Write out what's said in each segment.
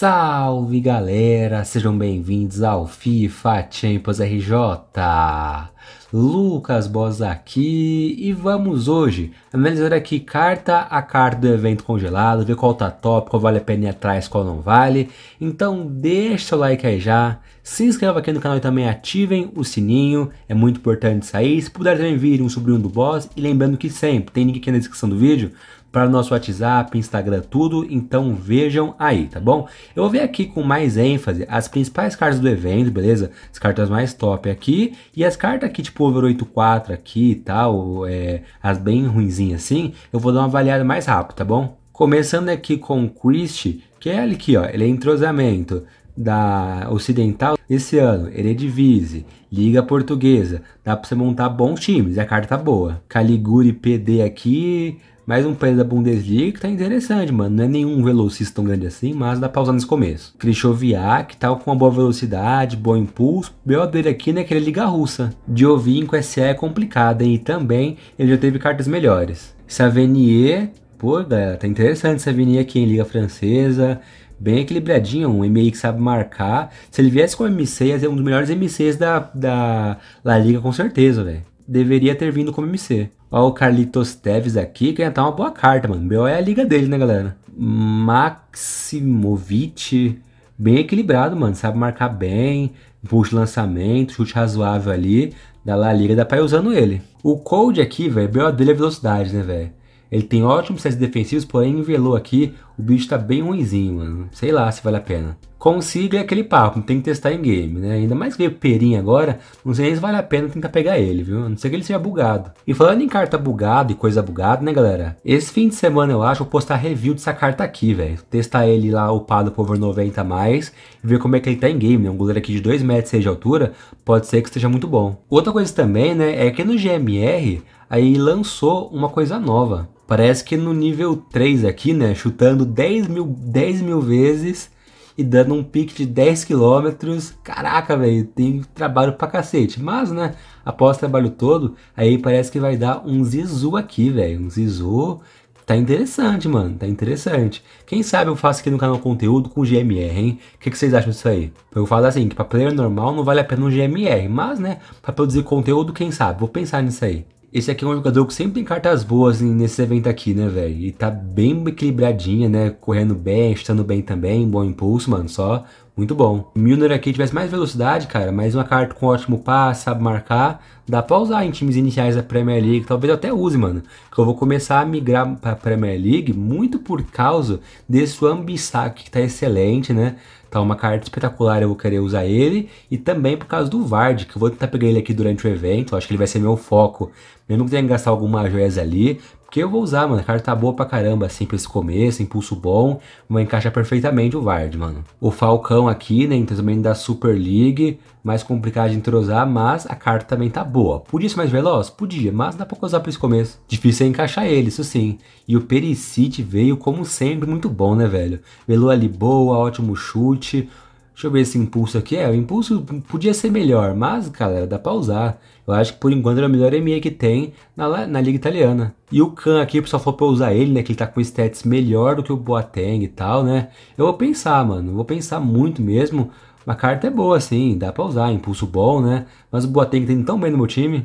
Salve galera, sejam bem-vindos ao FIFA Champions RJ. Lucas Boss aqui e vamos hoje analisar aqui carta a carta do evento congelado, ver qual tá top, qual vale a pena ir atrás, qual não vale. Então deixa o like aí já, se inscreva aqui no canal e também ativem o sininho, é muito importante isso Se puder também vir um sobrinho do boss e lembrando que sempre tem link aqui na descrição do vídeo para o nosso WhatsApp, Instagram, tudo. Então vejam aí, tá bom? Eu vou ver aqui com mais ênfase as principais cartas do evento, beleza? As cartas mais top aqui e as cartas aqui tipo over 84 aqui e tal, é, as bem ruinzinhas assim, eu vou dar uma avaliada mais rápido, tá bom? Começando aqui com o Christie, que é aqui, ó, ele é entrosamento da Ocidental esse ano, Eredivisie, é Liga Portuguesa, dá para você montar bons times, a carta tá boa. Caliguri PD aqui, mas um país da Bundesliga que tá interessante, mano. Não é nenhum velocista tão grande assim, mas dá pra usar nesse começo. Krychowiak, tal, tá com uma boa velocidade, bom impulso. Meu dele aqui naquela né, é liga russa. Diovinco SE é complicado, hein? E também ele já teve cartas melhores. Savenier, pô, galera, tá interessante Savenier aqui em liga francesa bem equilibradinho, um MI que sabe marcar. Se ele viesse com o MC, ia ser um dos melhores MCs da, da La Liga, com certeza, velho deveria ter vindo como MC. Ó, o Carlitos Teves aqui, que tá uma boa carta, mano. BO é a liga dele, né, galera? Maximovic, bem equilibrado, mano. Sabe marcar bem, puxa lançamento, chute razoável ali. Da La Liga dá pra ir usando ele. O Cold aqui, velho, BO dele é velocidade, né, velho? Ele tem ótimos sets defensivos, porém velou aqui. O bicho tá bem ruimzinho, mano. Sei lá se vale a pena. Com o Sigler é aquele papo, tem que testar em game, né? Ainda mais que veio o Perim agora, não sei se vale a pena tentar pegar ele, viu? A não ser que ele seja bugado. E falando em carta bugada e coisa bugada, né, galera? Esse fim de semana, eu acho, eu vou postar review dessa carta aqui, velho. Testar ele lá upado por over 90 mais e ver como é que ele tá em game, né? Um goleiro aqui de 2 metros de altura, pode ser que esteja muito bom. Outra coisa também, né, é que no GMR aí lançou uma coisa nova. Parece que no nível 3 aqui, né? Chutando 10 mil, 10 mil vezes e dando um pique de 10 quilômetros. Caraca, velho, tem trabalho pra cacete. Mas, né, após o trabalho todo, aí parece que vai dar um Zizu aqui, velho. Um Zizu. Tá interessante, mano. Tá interessante. Quem sabe eu faço aqui no canal conteúdo com GMR, hein? O que, que, vocês acham disso aí? Eu falo assim, que pra player normal não vale a pena um GMR. Mas, né, pra produzir conteúdo, quem sabe? Vou pensar nisso aí. Esse aqui é um jogador que sempre tem cartas boas nesse evento aqui, né, velho? E tá bem equilibradinha, né? Correndo bem, estando bem também, bom impulso, mano. Só muito bom. Milner aqui tivesse mais velocidade, cara, mais uma carta com ótimo passe, sabe marcar, dá pra usar em times iniciais da Premier League, talvez eu até use, mano. Que eu vou começar a migrar pra Premier League muito por causa desse Ambisac que tá excelente, né? Tá uma carta espetacular, eu vou querer usar ele. E também por causa do Vard, que eu vou tentar pegar ele aqui durante o evento. acho que ele vai ser meu foco. Mesmo que tenha que gastar alguma joias ali, porque eu vou usar, mano. A carta tá boa pra caramba, assim, pra esse começo, impulso bom. Mas encaixa perfeitamente o Vard, mano. O Falcão aqui, né, então também da Super League. Mais complicado de entrosar, mas a carta também tá boa. Podia ser mais veloz? Podia, mas dá pra usar pra esse começo. Difícil é encaixar ele, isso sim. E o Perisic veio, como sempre, muito bom, né, velho? Velou ali boa, ótimo chute Deixa eu ver esse impulso aqui. É, o impulso podia ser melhor, mas, galera, dá pra usar. Eu acho que por enquanto é o melhor ME que tem na, na Liga Italiana. E o Khan aqui, o pessoal falou pra eu usar ele, né? Que ele tá com stats melhor do que o Boateng e tal, né? Eu vou pensar, mano. Vou pensar muito mesmo. Uma carta é boa, assim, dá pra usar, impulso bom, né? Mas o Boateng tem tá tão bem no meu time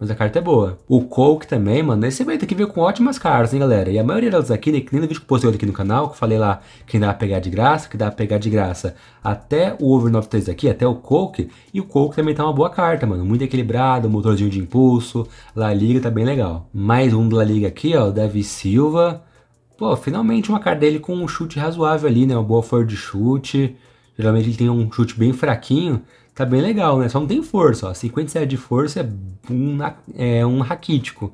mas a carta é boa. O Coke também, mano, esse evento aqui veio com ótimas cartas, hein, galera? E a maioria delas aqui, né, que nem no vídeo que eu postei aqui no canal, que eu falei lá que dá pra pegar de graça, que dá pra pegar de graça até o Over 93 aqui, até o Coke, e o Coke também tá uma boa carta, mano, muito equilibrado, motorzinho de impulso, La Liga tá bem legal. Mais um da La Liga aqui, ó, o Davi Silva, pô, finalmente uma carta dele com um chute razoável ali, né, uma boa força de chute, geralmente ele tem um chute bem fraquinho, tá bem legal, né? Só não tem força, ó. 57 de força é um, é um raquítico.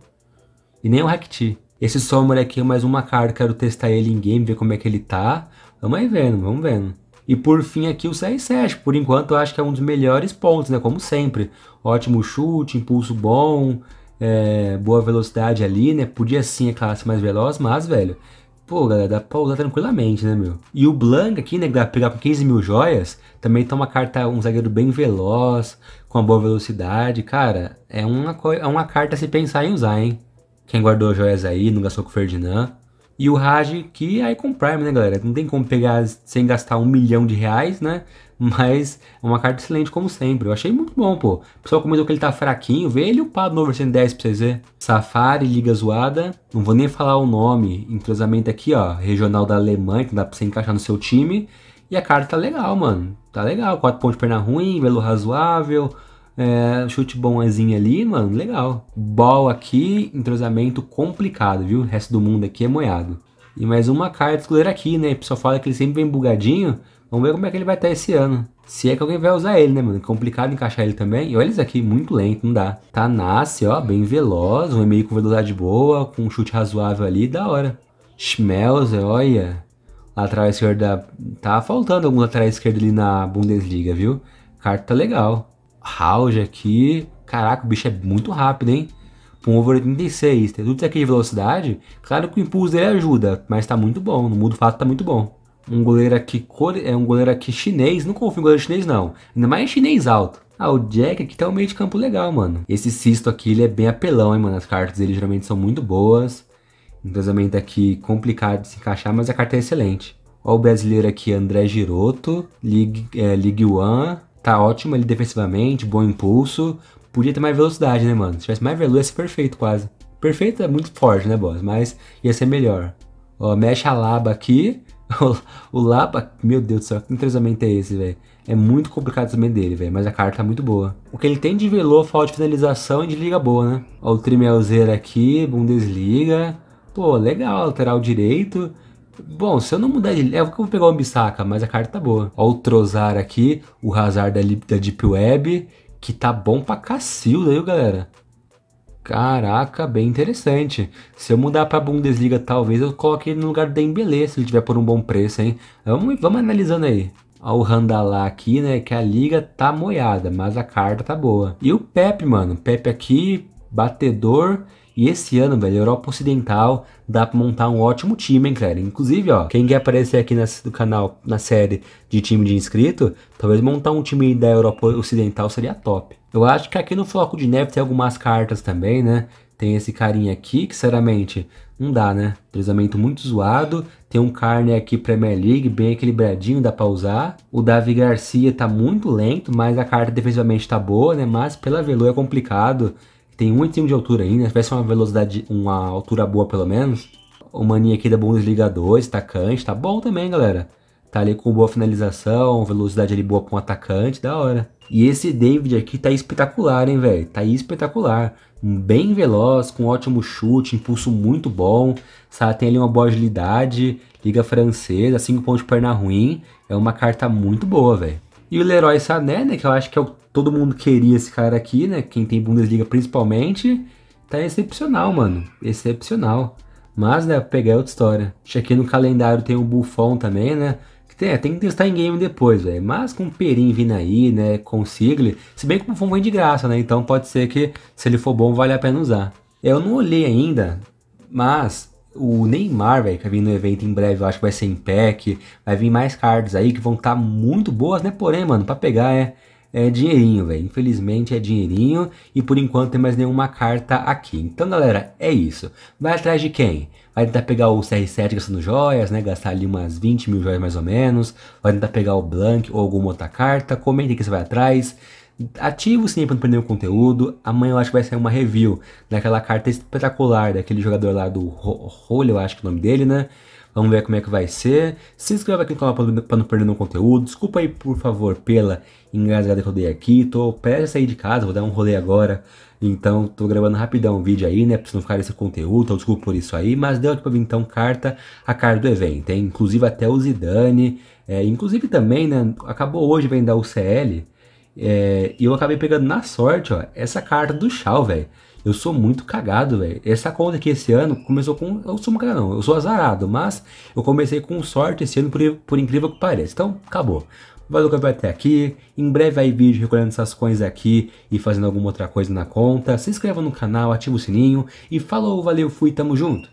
E nem um raquiti. Esse Sommer aqui é mais uma carta, quero testar ele em game, ver como é que ele tá. Vamos aí vendo, vamos vendo. E por fim aqui o CR7, por enquanto eu acho que é um dos melhores pontos, né? Como sempre. Ótimo chute, impulso bom, é, boa velocidade ali, né? Podia sim a é classe mais veloz, mas, velho, Pô, galera, dá pra usar tranquilamente, né, meu? E o Blanc aqui, né, que dá pra pegar com 15 mil joias, também tá uma carta, um zagueiro bem veloz, com uma boa velocidade. Cara, é uma, é uma carta a se pensar em usar, hein? Quem guardou joias aí, não gastou com o Ferdinand. E o Raj, que aí é com Prime, né, galera? Não tem como pegar sem gastar um milhão de reais, né? Mas uma carta excelente, como sempre. Eu achei muito bom, pô. O pessoal comentou que ele tá fraquinho. Vê ele upado no over 110 pra vocês verem. Safari, Liga Zoada. Não vou nem falar o nome. Entrosamento aqui, ó. Regional da Alemanha, que dá pra você encaixar no seu time. E a carta tá legal, mano. Tá legal. 4 pontos de perna ruim, velo razoável. É, chute bomzinho ali, mano, legal. Ball aqui, entrosamento complicado, viu? O resto do mundo aqui é moiado. E mais uma carta escolher aqui, né? O pessoal fala que ele sempre vem bugadinho. Vamos ver como é que ele vai estar esse ano. Se é que alguém vai usar ele, né, mano? Complicado encaixar ele também. E olha isso aqui, muito lento, não dá. Tá nasce, ó, bem veloz, um e-mail com velocidade boa, com um chute razoável ali, da hora. Schmelzer, olha. Lateral esquerda, tá faltando algum lateral esquerdo ali na Bundesliga, viu? Carta tá legal. Rauge aqui, caraca, o bicho é muito rápido, hein? Um over 86, tem tudo isso aqui de velocidade. Claro que o impulso dele ajuda, mas tá muito bom. No mundo fato tá muito bom um goleiro aqui é um goleiro aqui chinês. Não confio em goleiro chinês, não. Ainda mais chinês alto. Ah, o Jack aqui tá um meio de campo legal, mano. Esse cisto aqui, ele é bem apelão, hein, mano. As cartas dele geralmente são muito boas. cruzamento aqui complicado de se encaixar, mas a carta é excelente. Ó o brasileiro aqui, André Giroto, League, é, League One. Tá ótimo ele defensivamente, bom impulso. Podia ter mais velocidade, né, mano? Se tivesse mais velocidade, ia ser perfeito quase. Perfeito é muito forte, né, boss? Mas ia ser melhor. Ó, mexe a laba aqui. o Lapa, meu Deus do céu, que entrosamento é esse, velho? É muito complicado também dele, velho, mas a carta é muito boa. O que ele tem de velô, falta de finalização e de liga boa, né? Ó, o Trimelzer aqui, Bundesliga. Pô, legal, lateral direito. Bom, se eu não mudar de... É, eu vou pegar o Ambissaca, mas a carta tá boa. Ó o Trozar aqui, o Hazard da, da Deep Web, que tá bom pra cacilda, viu, galera? Caraca, bem interessante. Se eu mudar pra Bundesliga, talvez eu coloque ele no lugar do Dembele, se ele tiver por um bom preço, hein? Vamos, vamos analisando aí. o Randalá aqui, né? Que a liga tá moiada, mas a carta tá boa. E o Pepe, mano. Pepe aqui, batedor. E esse ano, velho, Europa Ocidental dá pra montar um ótimo time, hein, cara. Inclusive, ó, quem quer aparecer aqui nesse, do canal na série de time de inscrito, talvez montar um time da Europa Ocidental seria top. Eu acho que aqui no Floco de Neve tem algumas cartas também, né? Tem esse carinha aqui, que sinceramente não dá, né? Trezamento muito zoado. Tem um carne aqui Premier League, bem equilibradinho, dá pra usar. O Davi Garcia tá muito lento, mas a carta defensivamente tá boa, né? Mas pela Velo é complicado. Tem item de altura ainda, se uma velocidade, uma altura boa pelo menos. O Mania aqui da Bundesliga 2, tá tá bom também, galera. Tá ali com boa finalização, velocidade ali boa pra um atacante, da hora. E esse David aqui tá espetacular, hein, velho? Tá espetacular. Bem veloz, com ótimo chute, impulso muito bom, sabe? Tem ali uma boa agilidade, liga francesa, 5 pontos de perna ruim. É uma carta muito boa, velho. E o Leroy Sané, né? Que eu acho que é o, todo mundo queria esse cara aqui, né? Quem tem Bundesliga principalmente. Tá excepcional, mano. Excepcional. Mas, né, pegar é outra história. Acho que aqui no calendário tem o Buffon também, né? É, tem que testar em game depois, velho. Mas com o Perim vindo aí, né? Com o Sigler, se bem que o Fumo vem de graça, né? Então pode ser que, se ele for bom, vale a pena usar. Eu não olhei ainda, mas o Neymar, velho, que vai vir no evento em breve, eu acho que vai ser em pack. Vai vir mais cards aí que vão estar tá muito boas, né? Porém, mano, pra pegar é é dinheirinho, velho. Infelizmente é dinheirinho e por enquanto não tem mais nenhuma carta aqui. Então, galera, é isso. Vai atrás de quem? Vai tentar pegar o CR7 gastando joias, né? Gastar ali umas 20 mil joias mais ou menos. Vai tentar pegar o Blank ou alguma outra carta. Comenta que você vai atrás. Ative o sininho para não perder o conteúdo. Amanhã eu acho que vai sair uma review daquela carta espetacular daquele jogador lá do Rolho, eu acho que é o nome dele, né? Vamos ver como é que vai ser. Se inscreva aqui no canal para não perder nenhum conteúdo. Desculpa aí, por favor, pela engasgada que eu dei aqui. Tô prestes a sair de casa, vou dar um rolê agora. Então, tô gravando rapidão um vídeo aí, né? Pra não ficar esse conteúdo, então desculpa por isso aí. Mas deu aqui pra vir, então, carta a carta do evento, hein? Inclusive até o Zidane. É, inclusive também, né? Acabou hoje vem da UCL. É, e eu acabei pegando na sorte, ó, essa carta do Chal, velho. Eu sou muito cagado, velho. Essa conta aqui esse ano começou com. Eu sou um cara, não. Eu sou azarado, mas eu comecei com sorte esse ano, por, por incrível que pareça. Então, acabou. Valeu que eu até aqui. Em breve vai vídeo recolhendo essas coins aqui e fazendo alguma outra coisa na conta. Se inscreva no canal, ativa o sininho. E falou, valeu, fui, tamo junto.